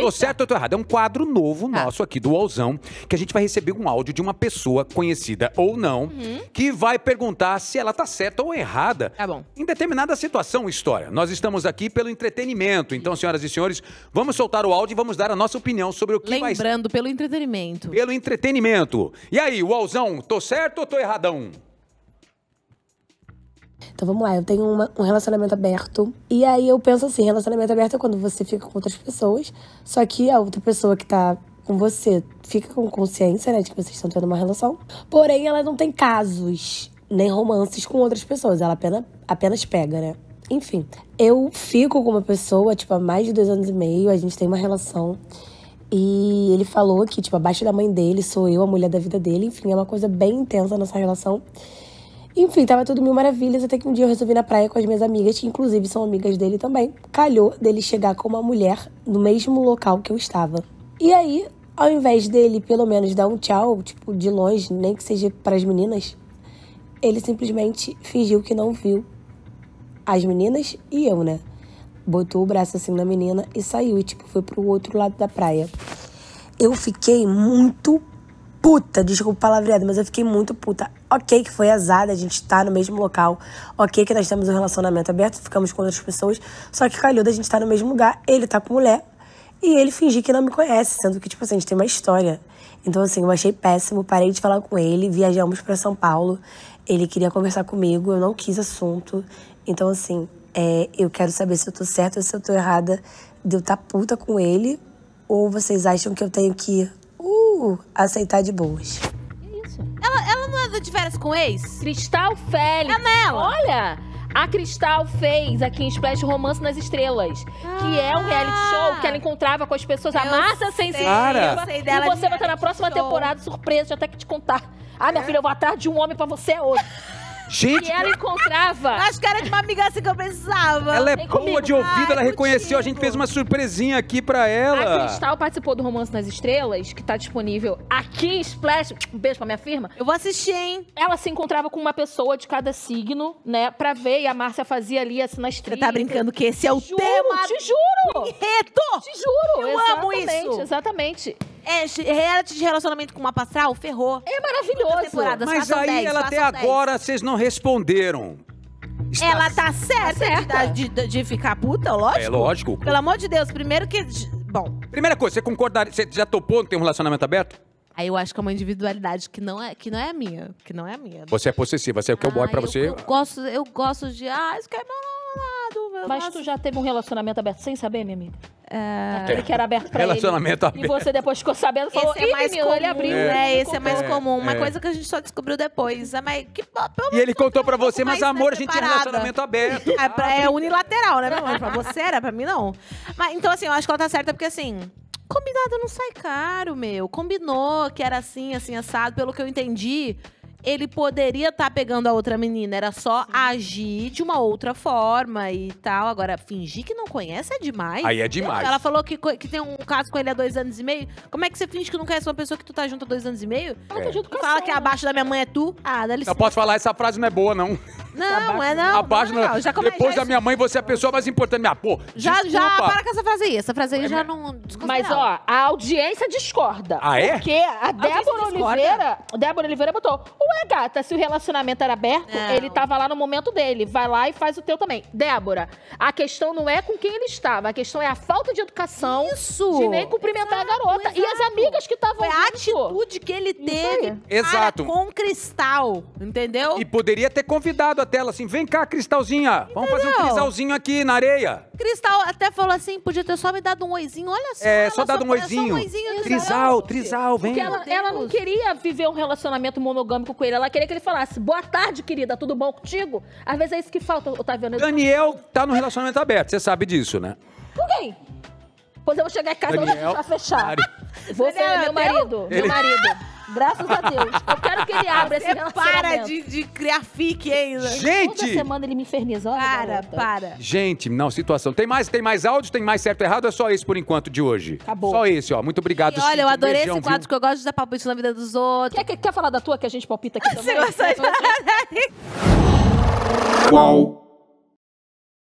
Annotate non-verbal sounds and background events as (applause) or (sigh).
Tô certo ou tô errado? É um quadro novo tá. nosso aqui do Alzão, que a gente vai receber um áudio de uma pessoa conhecida ou não, uhum. que vai perguntar se ela tá certa ou errada tá bom. em determinada situação história. Nós estamos aqui pelo entretenimento, então, senhoras e senhores, vamos soltar o áudio e vamos dar a nossa opinião sobre o que Lembrando, vai... Lembrando, pelo entretenimento. Pelo entretenimento. E aí, o Alzão, tô certo ou tô erradão? Então vamos lá, eu tenho uma, um relacionamento aberto. E aí eu penso assim: relacionamento aberto é quando você fica com outras pessoas, só que a outra pessoa que tá com você fica com consciência, né, de que vocês estão tendo uma relação. Porém, ela não tem casos nem romances com outras pessoas, ela apenas, apenas pega, né? Enfim, eu fico com uma pessoa, tipo, há mais de dois anos e meio, a gente tem uma relação. E ele falou que, tipo, abaixo da mãe dele sou eu, a mulher da vida dele. Enfim, é uma coisa bem intensa a nossa relação. Enfim, tava tudo mil maravilhas, até que um dia eu resolvi ir na praia com as minhas amigas, que inclusive são amigas dele também. Calhou dele chegar com uma mulher no mesmo local que eu estava. E aí, ao invés dele pelo menos dar um tchau, tipo, de longe, nem que seja para as meninas, ele simplesmente fingiu que não viu as meninas e eu, né? Botou o braço assim na menina e saiu, e tipo, foi pro outro lado da praia. Eu fiquei muito puta, desculpa o palavreado, mas eu fiquei muito puta. Ok que foi azada, a gente tá no mesmo local, ok que nós temos um relacionamento aberto, ficamos com outras pessoas, só que calhou da gente tá no mesmo lugar, ele tá com mulher, e ele fingir que não me conhece, sendo que, tipo assim, a gente tem uma história. Então, assim, eu achei péssimo, parei de falar com ele, viajamos para São Paulo, ele queria conversar comigo, eu não quis assunto. Então, assim, é, eu quero saber se eu tô certa ou se eu tô errada de eu tá puta com ele, ou vocês acham que eu tenho que aceitar de boas. É isso. Ela, ela não anda de férias com ex? Cristal Félix. É nela. Olha! A Cristal fez aqui em Splash Romance nas Estrelas, ah, que é um reality ah. show que ela encontrava com as pessoas, a massa sensitiva. Sei, e você vai estar na próxima show. temporada, surpresa, até que te contar. Ah, minha é. filha, eu vou atrás de um homem para você hoje. Gente, e ela encontrava. Acho que era de uma amiga assim que eu precisava. Ela é boa de ouvido, ela reconheceu. A gente fez uma surpresinha aqui pra ela. A Cristal participou do Romance nas Estrelas, que tá disponível aqui, Splash. Um beijo pra minha firma. Eu vou assistir, hein? Ela se encontrava com uma pessoa de cada signo, né? Pra ver. E a Márcia fazia ali assim nas estrela. Você tá brincando que esse é o juro, tema? Te juro! Te juro! Eu Exatamente, amo isso! Exatamente. É, reality de relacionamento com uma passal, ferrou. É maravilhoso. Mas aí 10, ela até 10. agora vocês não responderam. Está ela tá certa, certa. De, de, de, ficar puta, lógico. É lógico. Pelo amor de Deus, primeiro que. Bom. Primeira coisa, você concordaria. Você já topou ter um relacionamento aberto? Aí eu acho que é uma individualidade que não é, que não é minha. Que não é minha. Você é possessiva, você é o que ah, é o boy pra você. Eu gosto, eu gosto de. Ah, isso que é meu lado. Meu Mas tu já teve um relacionamento aberto sem saber, minha amiga? É, é. que era aberto pra Relacionamento ele. Aberto. E você depois ficou sabendo, falou, esse é mais menino, comum, ele abriu. É, né? esse é mais é, comum. Uma é. coisa que a gente só descobriu depois. É mas, que, e ele contou pra você, mas amor, a gente tinha relacionamento aberto. É, pra, é ah. unilateral, né, meu amor? Pra você era, pra mim não. Mas, então, assim, eu acho que ela tá certa porque, assim... Combinado não sai caro, meu. Combinou que era assim, assim, assado. Pelo que eu entendi, ele poderia estar tá pegando a outra menina, era só Sim. agir de uma outra forma e tal. Agora, fingir que não conhece é demais. Aí é demais. Ela falou que, que tem um caso com ele há dois anos e meio. Como é que você finge que não conhece uma pessoa que tu tá junto há dois anos e meio? Tá é. Eu junto com fala que abaixo da minha mãe é tu. Ah, dá licença. Eu posso falar, essa frase não é boa, não. Não, é não. Abaixo é não, não. Já Depois da minha mãe, você é a pessoa mais importante. Minha, pô, já, já, para com essa frase aí. Essa frase aí é já não... Mas, ó, a audiência discorda. Ah, é? Porque a Débora Oliveira... Débora Oliveira botou... Ué, gata, se o relacionamento era aberto, não. ele tava lá no momento dele. Vai lá e faz o teu também. Débora, a questão não é com quem ele estava. A questão é a falta de educação. Isso. De nem cumprimentar exato, a garota. Exato. E as amigas que estavam... É a atitude que ele teve Exato. com cristal, entendeu? E poderia ter convidado a tela assim: vem cá, Cristalzinha, vamos fazer um cristalzinho aqui na areia. Cristal até falou assim: podia ter só me dado um oizinho, olha só. É, só dado um oizinho. um oizinho. Trisal, trisal, vem. Porque ela, ela, não queria viver um relacionamento monogâmico com ele, ela queria que ele falasse: boa tarde, querida, tudo bom contigo? Às vezes é isso que falta, Otaviano. Tá Daniel tá no relacionamento aberto, você sabe disso, né? Por quem? Quando eu chegar em casa, Daniel, eu vou fechar. Vou é falar meu marido. Ele... Meu marido. Graças a Deus. Eu quero que ele abra esse relacionamento. Para de, de criar fique, hein? Gente! Toda semana ele me inferniza. Olha, para, garota. para. Gente, não, situação. Tem mais, tem mais áudios, tem mais certo e errado. É só esse por enquanto de hoje. Acabou. Só esse, ó. Muito obrigado. E, olha, eu adorei beijão, esse quadro que eu gosto de dar palpite na vida dos outros. Quer, quer, quer falar da tua que a gente palpita aqui (laughs) também? Você gostou de... Qual?